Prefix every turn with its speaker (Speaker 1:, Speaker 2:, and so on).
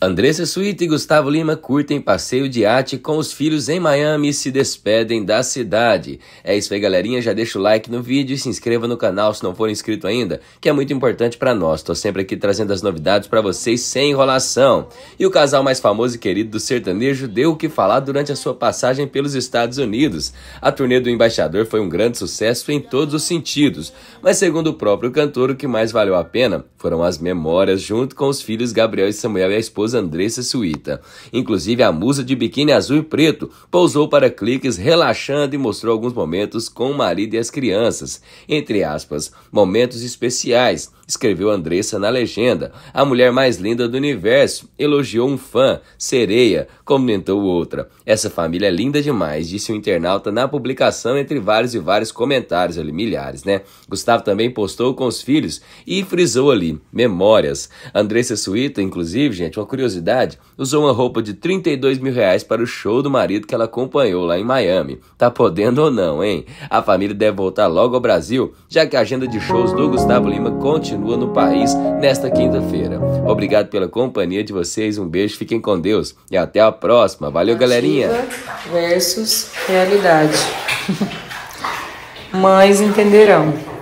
Speaker 1: Andressa Suíta e Gustavo Lima curtem passeio de arte com os filhos em Miami e se despedem da cidade. É isso aí, galerinha. Já deixa o like no vídeo e se inscreva no canal se não for inscrito ainda, que é muito importante para nós. Tô sempre aqui trazendo as novidades para vocês sem enrolação. E o casal mais famoso e querido do sertanejo deu o que falar durante a sua passagem pelos Estados Unidos. A turnê do embaixador foi um grande sucesso em todos os sentidos, mas segundo o próprio cantor, o que mais valeu a pena foram as memórias junto com os filhos Gabriel e Samuel e a esposa Andressa Suíta. Inclusive, a musa de biquíni azul e preto pousou para cliques relaxando e mostrou alguns momentos com o marido e as crianças. Entre aspas, momentos especiais, escreveu Andressa na legenda. A mulher mais linda do universo, elogiou um fã, sereia, comentou outra. Essa família é linda demais, disse o um internauta na publicação entre vários e vários comentários ali, milhares, né? Gustavo também postou com os filhos e frisou ali, memórias. Andressa Suíta, inclusive, gente, uma curiosidade curiosidade, usou uma roupa de 32 mil reais para o show do marido que ela acompanhou lá em Miami. Tá podendo ou não, hein? A família deve voltar logo ao Brasil, já que a agenda de shows do Gustavo Lima continua no país nesta quinta-feira. Obrigado pela companhia de vocês, um beijo, fiquem com Deus e até a próxima. Valeu, galerinha! Versus realidade. Mães entenderão.